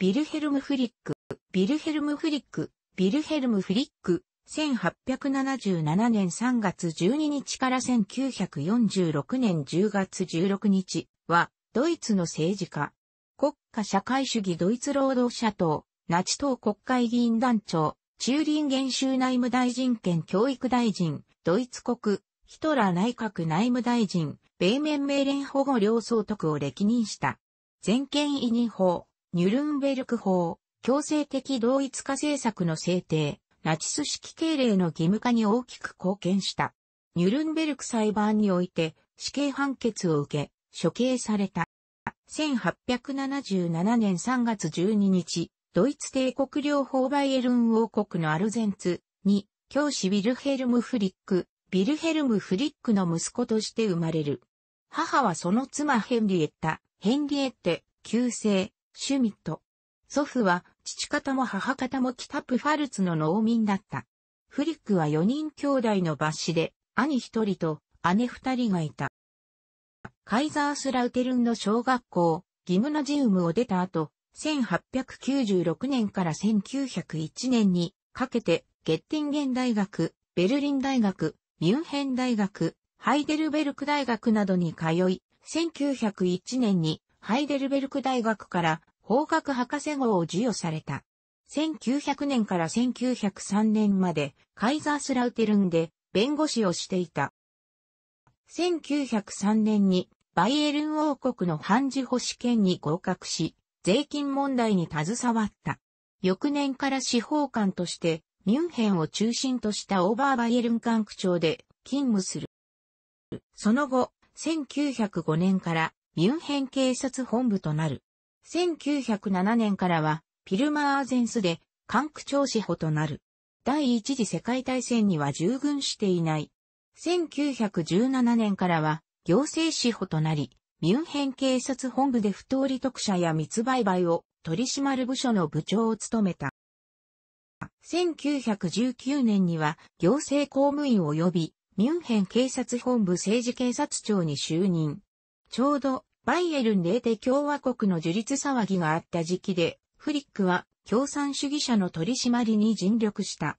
ビルヘルム・フリック、ビルヘルム・フリック、ビルヘルム・フリック、1877年3月12日から1946年10月16日は、ドイツの政治家、国家社会主義ドイツ労働者党、ナチ党国会議員団長、チューリン元州内務大臣兼教育大臣、ドイツ国、ヒトラー内閣内務大臣、米面命令保護両総督を歴任した。全権委任法、ニュルンベルク法、強制的同一化政策の制定、ナチス式敬礼の義務化に大きく貢献した。ニュルンベルク裁判において死刑判決を受け、処刑された。1877年3月12日、ドイツ帝国領法バイエルン王国のアルゼンツに、教師ビルヘルム・フリック、ビルヘルム・フリックの息子として生まれる。母はその妻ヘンリエッタ、ヘンリエッテ、旧姓、シュミット。祖父は父方も母方も北プファルツの農民だった。フリックは4人兄弟の抜子で、兄1人と姉2人がいた。カイザースラウテルンの小学校、ギムナジウムを出た後、1896年から1901年にかけて、ゲッティンゲン大学、ベルリン大学、ミュンヘン大学、ハイデルベルク大学などに通い、1901年にハイデルベルク大学から法学博士号を授与された。1900年から1903年までカイザースラウテルンで弁護士をしていた。1903年にバイエルン王国の判事保守権に合格し、税金問題に携わった。翌年から司法官として、ミュンヘンを中心としたオーバーバイエルン管区長で勤務する。その後、1905年からミュンヘン警察本部となる。1907年からは、ピルマーゼンスで、管区長司法となる。第一次世界大戦には従軍していない。1917年からは、行政司法となり、ミュンヘン警察本部で不当利得者や密売買を取り締まる部署の部長を務めた。1919年には行政公務員及びミュンヘン警察本部政治警察庁に就任。ちょうどバイエルンレーテ共和国の樹立騒ぎがあった時期で、フリックは共産主義者の取り締まりに尽力した。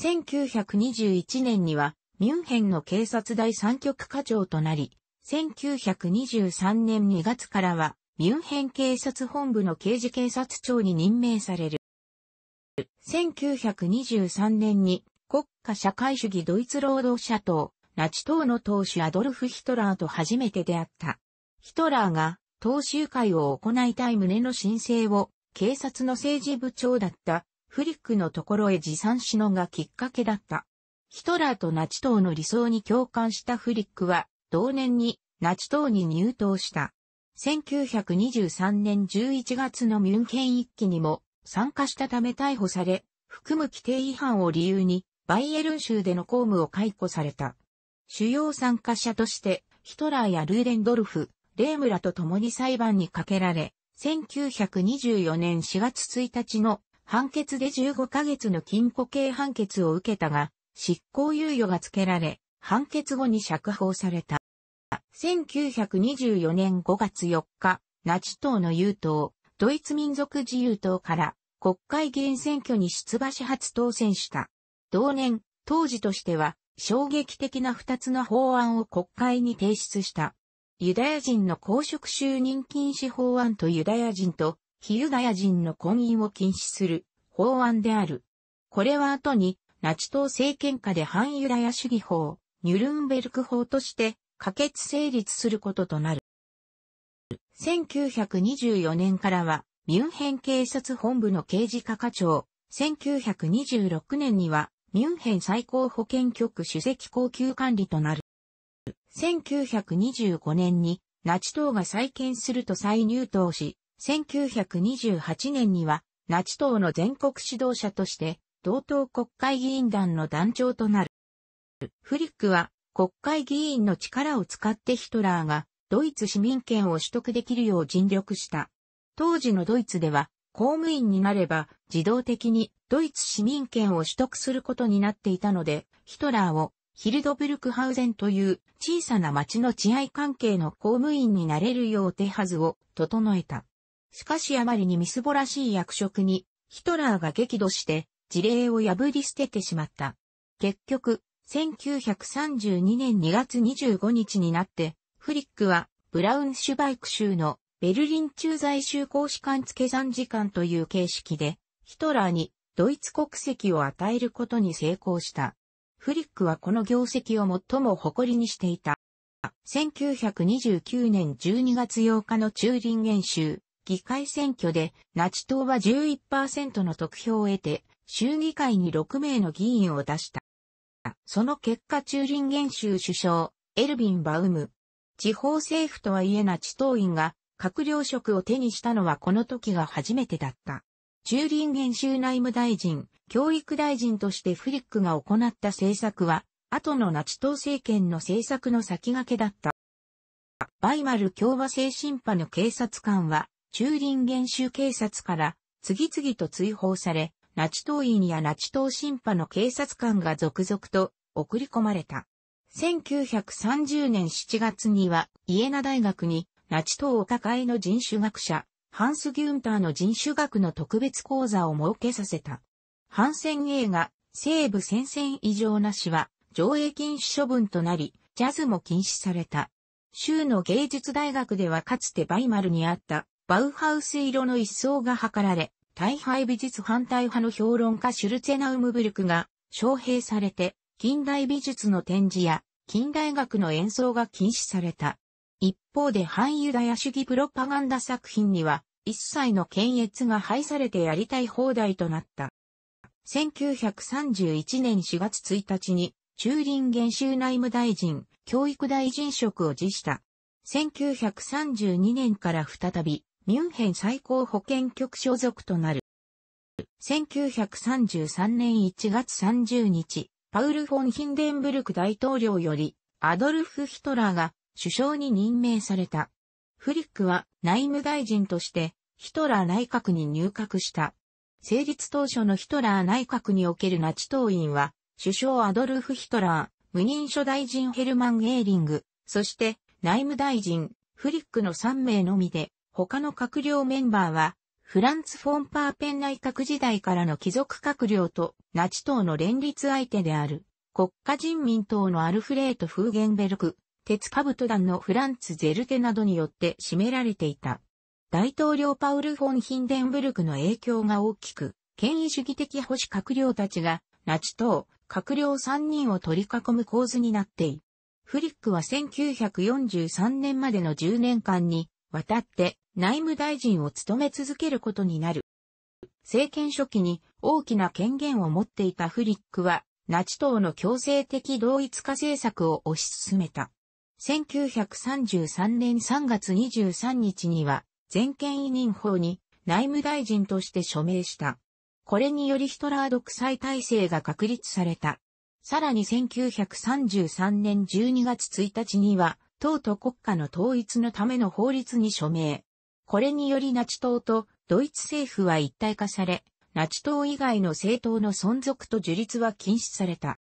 1921年には、ミュンヘンの警察第三局課長となり、1923年2月からは、ミュンヘン警察本部の刑事警察庁に任命される。1923年に国家社会主義ドイツ労働者党、ナチ党の党首アドルフ・ヒトラーと初めて出会った。ヒトラーが党集会を行いたい旨の申請を警察の政治部長だったフリックのところへ持参しのがきっかけだった。ヒトラーとナチ党の理想に共感したフリックは同年にナチ党に入党した。1923年11月のミュンヘン一揆にも参加したため逮捕され、含む規定違反を理由にバイエルン州での公務を解雇された。主要参加者としてヒトラーやルーデンドルフ、霊村と共に裁判にかけられ、1924年4月1日の判決で15ヶ月の禁錮刑判決を受けたが、執行猶予が付けられ、判決後に釈放された。1924年5月4日、ナチ党の優党、ドイツ民族自由党から国会議員選挙に出馬し初当選した。同年、当時としては衝撃的な2つの法案を国会に提出した。ユダヤ人の公職就任禁止法案とユダヤ人と非ユダヤ人の婚姻を禁止する法案である。これは後にナチ党政権下で反ユダヤ主義法、ニュルンベルク法として可決成立することとなる。1924年からはミュンヘン警察本部の刑事課課長、1926年にはミュンヘン最高保健局主席高級管理となる。1925年にナチ党が再建すると再入党し、1928年にはナチ党の全国指導者として同党国会議員団の団長となる。フリックは国会議員の力を使ってヒトラーがドイツ市民権を取得できるよう尽力した。当時のドイツでは公務員になれば自動的にドイツ市民権を取得することになっていたので、ヒトラーをヒルドブルクハウゼンという小さな町の治安関係の公務員になれるよう手はずを整えた。しかしあまりにみすぼらしい役職にヒトラーが激怒して事例を破り捨ててしまった。結局、1932年2月25日になって、フリックはブラウンシュバイク州のベルリン駐在州公使館付け算時間という形式で、ヒトラーにドイツ国籍を与えることに成功した。フリックはこの業績を最も誇りにしていた。1929年12月8日のチューリン議会選挙でナチ党は11%の得票を得て衆議会に6名の議員を出した。その結果チューリン首相エルビン・バウム。地方政府とはいえナチ党員が閣僚職を手にしたのはこの時が初めてだった。中林研州内務大臣、教育大臣としてフリックが行った政策は、後のナチ党政権の政策の先駆けだった。バイマル共和制審判の警察官は、中林研州警察から次々と追放され、ナチ党員やナチ党審判の警察官が続々と送り込まれた。1930年7月には、イエナ大学に、ナチ党お抱いの人種学者、ハンス・ギュンターの人種学の特別講座を設けさせた。反戦映画、西部戦線異常なしは、上映禁止処分となり、ジャズも禁止された。州の芸術大学ではかつてバイマルにあったバウハウス色の一層が図られ、大敗美術反対派の評論家シュルツェナウムブルクが招聘されて、近代美術の展示や近代学の演奏が禁止された。一方で反ユダヤ主義プロパガンダ作品には一切の検閲が廃されてやりたい放題となった。1931年4月1日に、中林元州内務大臣、教育大臣職を辞した。1932年から再び、ミュンヘン最高保健局所属となる。1933年1月30日、パウル・フォン・ヒンデンブルク大統領より、アドルフ・ヒトラーが首相に任命された。フリックは内務大臣としてヒトラー内閣に入閣した。成立当初のヒトラー内閣におけるナチ党員は、首相アドルフ・ヒトラー、無任所大臣ヘルマン・エーリング、そして内務大臣、フリックの3名のみで、他の閣僚メンバーは、フランツ・フォン・パーペン内閣時代からの貴族閣僚とナチ党の連立相手である、国家人民党のアルフレート・フーゲンベルク、鉄兜団のフランツ・ゼルテなどによって占められていた。大統領パウル・フォン・ヒンデンブルクの影響が大きく、権威主義的保守閣僚たちが、ナチ党、閣僚3人を取り囲む構図になっている。フリックは1943年までの10年間に、渡って内務大臣を務め続けることになる。政権初期に大きな権限を持っていたフリックは、ナチ党の強制的同一化政策を推し進めた。1933年3月23日には、全権委任法に内務大臣として署名した。これによりヒトラー独裁体制が確立された。さらに1933年12月1日には、党と国家の統一のための法律に署名。これによりナチ党とドイツ政府は一体化され、ナチ党以外の政党の存続と樹立は禁止された。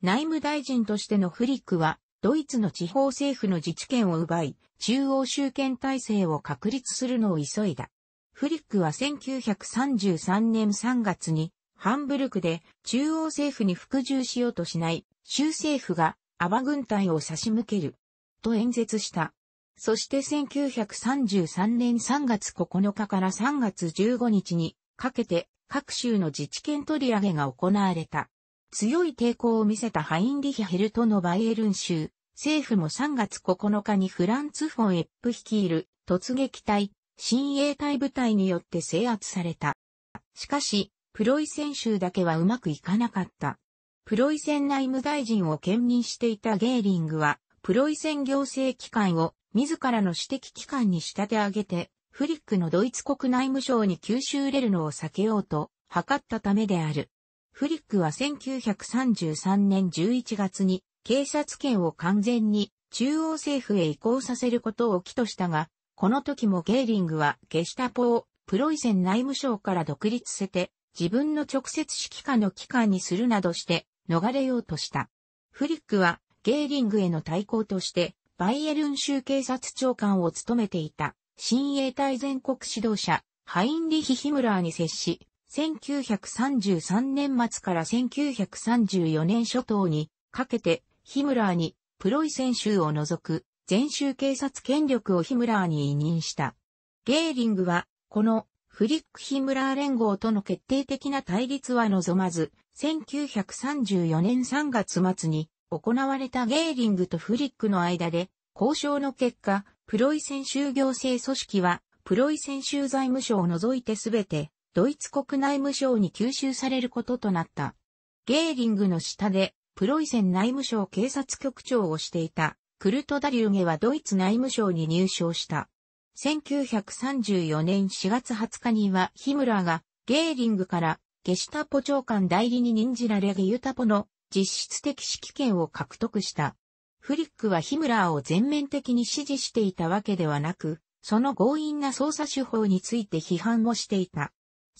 内務大臣としてのフリックはドイツの地方政府の自治権を奪い、中央集権体制を確立するのを急いだ。フリックは1933年3月に、ハンブルクで中央政府に服従しようとしない、州政府がアバ軍隊を差し向ける、と演説した。そして1933年3月9日から3月15日にかけて各州の自治権取り上げが行われた。強い抵抗を見せたハインリヒヘルトのバイエルン州、政府も3月9日にフランツ・フォン・エップ率いる突撃隊、新衛隊部隊によって制圧された。しかし、プロイセン州だけはうまくいかなかった。プロイセン内務大臣を兼任していたゲーリングは、プロイセン行政機関を自らの私的機関に仕立て上げて、フリックのドイツ国内務省に吸収入れるのを避けようと、図ったためである。フリックは1933年11月に警察権を完全に中央政府へ移行させることを起としたが、この時もゲーリングはゲシタポをプロイセン内務省から独立せて自分の直接指揮下の機関にするなどして逃れようとした。フリックはゲーリングへの対抗としてバイエルン州警察長官を務めていた新衛隊全国指導者ハインリヒ・ヒムラーに接し1933年末から1934年初頭にかけてヒムラーにプロイセン州を除く全州警察権力をヒムラーに委任した。ゲーリングはこのフリックヒムラー連合との決定的な対立は望まず、1934年3月末に行われたゲーリングとフリックの間で交渉の結果、プロイセン州行政組織はプロイセン州財務省を除いてすべてドイツ国内務省に吸収されることとなった。ゲーリングの下で、プロイセン内務省警察局長をしていた、クルト・ダリューゲはドイツ内務省に入省した。1934年4月20日にはヒムラーがゲーリングからゲシュタポ長官代理に任じられゲユタポの実質的指揮権を獲得した。フリックはヒムラーを全面的に支持していたわけではなく、その強引な捜査手法について批判をしていた。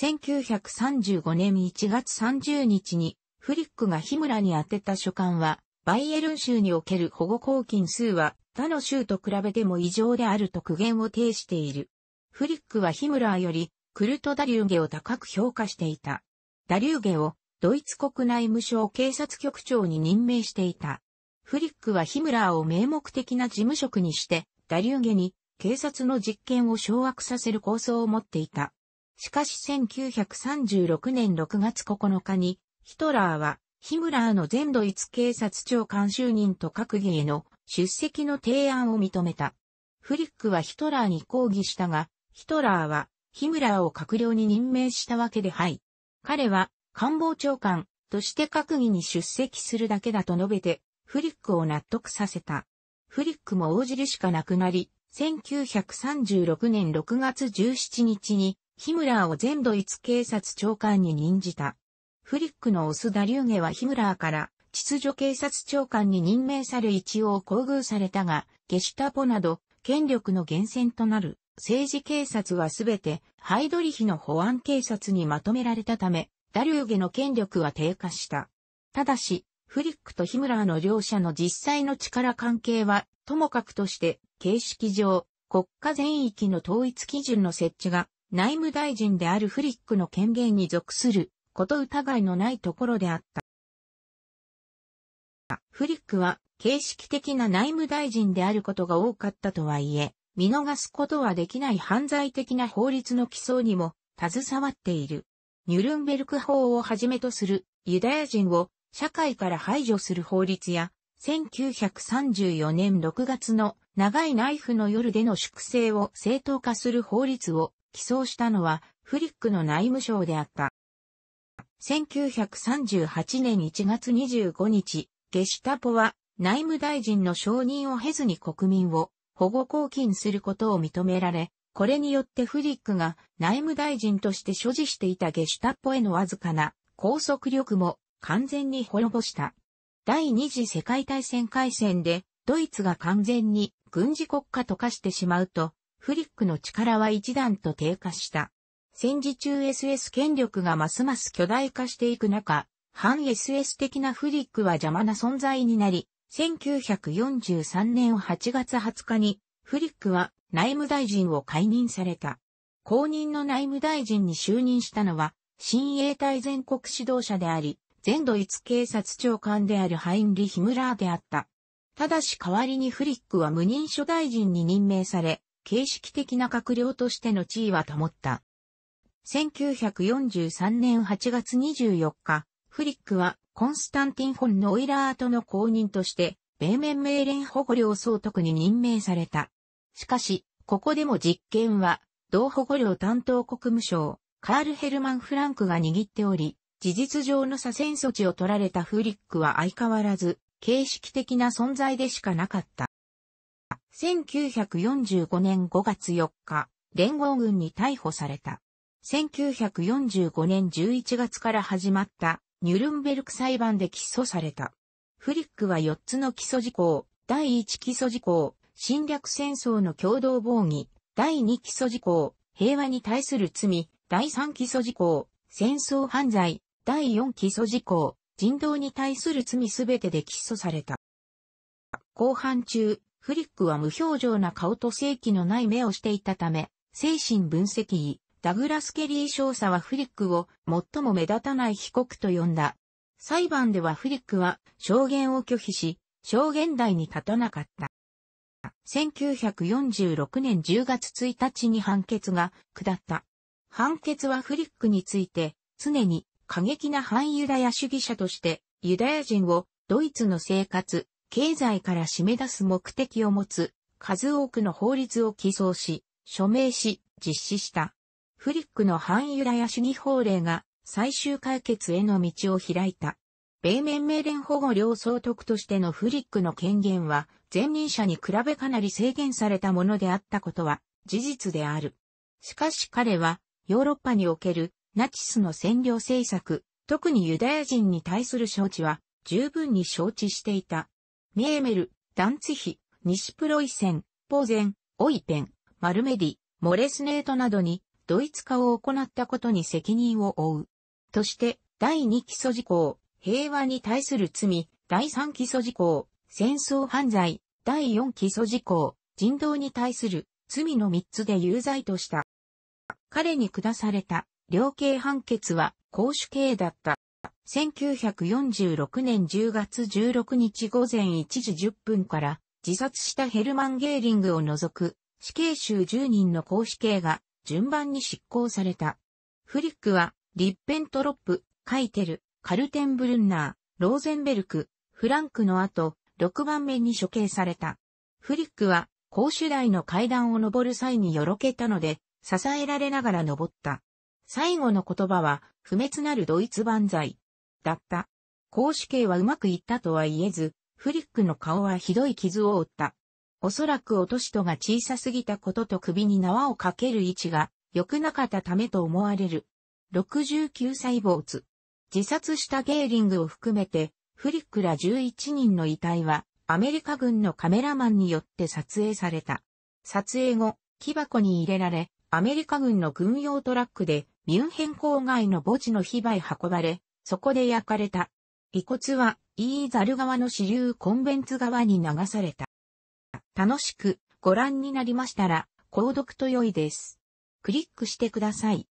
1935年1月30日にフリックがヒムラに宛てた書簡は、バイエルン州における保護抗菌数は他の州と比べても異常であると苦言を呈している。フリックはヒムラーよりクルト・ダリューゲを高く評価していた。ダリューゲをドイツ国内務省警察局長に任命していた。フリックはヒムラーを名目的な事務職にして、ダリューゲに警察の実権を掌握させる構想を持っていた。しかし1936年6月9日に、ヒトラーは、ヒムラーの全ドイツ警察庁監修人と閣議への出席の提案を認めた。フリックはヒトラーに抗議したが、ヒトラーは、ヒムラーを閣僚に任命したわけではい。彼は、官房長官として閣議に出席するだけだと述べて、フリックを納得させた。フリックも応じるしかなくなり、1936年6月17日にヒムラーを全ドイツ警察長官に任じた。フリックのオスダリューゲはヒムラーから秩序警察長官に任命され一応厚遇されたが、ゲシュタポなど権力の源泉となる政治警察はすべてハイドリヒの保安警察にまとめられたため、ダリューゲの権力は低下した。ただし、フリックとヒムラーの両者の実際の力関係は、ともかくとして、形式上、国家全域の統一基準の設置が内務大臣であるフリックの権限に属すること疑いのないところであった。フリックは形式的な内務大臣であることが多かったとはいえ、見逃すことはできない犯罪的な法律の起草にも携わっている。ニュルンベルク法をはじめとするユダヤ人を社会から排除する法律や、1934年6月の長いナイフの夜での粛清を正当化する法律を起草したのはフリックの内務省であった。1938年1月25日、ゲシュタポは内務大臣の承認を経ずに国民を保護抗菌することを認められ、これによってフリックが内務大臣として所持していたゲシュタポへのわずかな拘束力も完全に滅ぼした。第二次世界大戦開戦でドイツが完全に軍事国家と化してしまうと、フリックの力は一段と低下した。戦時中 SS 権力がますます巨大化していく中、反 SS 的なフリックは邪魔な存在になり、1943年8月20日に、フリックは内務大臣を解任された。公認の内務大臣に就任したのは、新衛隊全国指導者であり、全ドイツ警察長官であるハインリヒ・ムラーであった。ただし代わりにフリックは無任所大臣に任命され、形式的な閣僚としての地位は保った。1943年8月24日、フリックはコンスタンティン・ホン・ノイラーとの公認として、米面命令保護領総督に任命された。しかし、ここでも実験は、同保護領担当国務省、カール・ヘルマン・フランクが握っており、事実上の左遷措置を取られたフリックは相変わらず、形式的な存在でしかなかった。1945年5月4日、連合軍に逮捕された。1945年11月から始まったニュルンベルク裁判で起訴された。フリックは4つの起訴事項、第1起訴事項、侵略戦争の共同防御、第2起訴事項、平和に対する罪、第3起訴事項、戦争犯罪、第4起訴事項、人道に対する罪すべてで起訴された。後半中、フリックは無表情な顔と正規のない目をしていたため、精神分析医、ダグラス・ケリー少佐はフリックを最も目立たない被告と呼んだ。裁判ではフリックは証言を拒否し、証言台に立たなかった。1946年10月1日に判決が下った。判決はフリックについて、常に過激な反ユダヤ主義者として、ユダヤ人をドイツの生活、経済から締め出す目的を持つ、数多くの法律を起草し、署名し、実施した。フリックの反ユダヤ主義法令が最終解決への道を開いた。米面命令保護両総督としてのフリックの権限は、前任者に比べかなり制限されたものであったことは事実である。しかし彼は、ヨーロッパにおけるナチスの占領政策、特にユダヤ人に対する承知は十分に承知していた。ミエメル、ダンツヒ、西プロイセン、ポーゼン、オイペン、マルメディ、モレスネートなどにドイツ化を行ったことに責任を負う。として、第2基礎事項、平和に対する罪、第3基礎事項、戦争犯罪、第4基礎事項、人道に対する罪の3つで有罪とした。彼に下された量刑判決は公主刑だった。1946年10月16日午前1時10分から自殺したヘルマン・ゲーリングを除く死刑囚10人の公死刑が順番に執行された。フリックはリッペントロップ、カイテル、カルテンブルンナー、ローゼンベルク、フランクの後、6番目に処刑された。フリックは公主台の階段を登る際によろけたので、支えられながら登った。最後の言葉は、不滅なるドイツ万歳。だった。公主刑はうまくいったとは言えず、フリックの顔はひどい傷を負った。おそらく落とし戸が小さすぎたことと首に縄をかける位置が良くなかったためと思われる。69歳主。自殺したゲーリングを含めて、フリックら11人の遺体は、アメリカ軍のカメラマンによって撮影された。撮影後、木箱に入れられ、アメリカ軍の軍用トラックで、ミュンヘン郊外の墓地の場へ運ばれ、そこで焼かれた。遺骨は、イーザル川の支流コンベンツ川に流された。楽しくご覧になりましたら、購読と良いです。クリックしてください。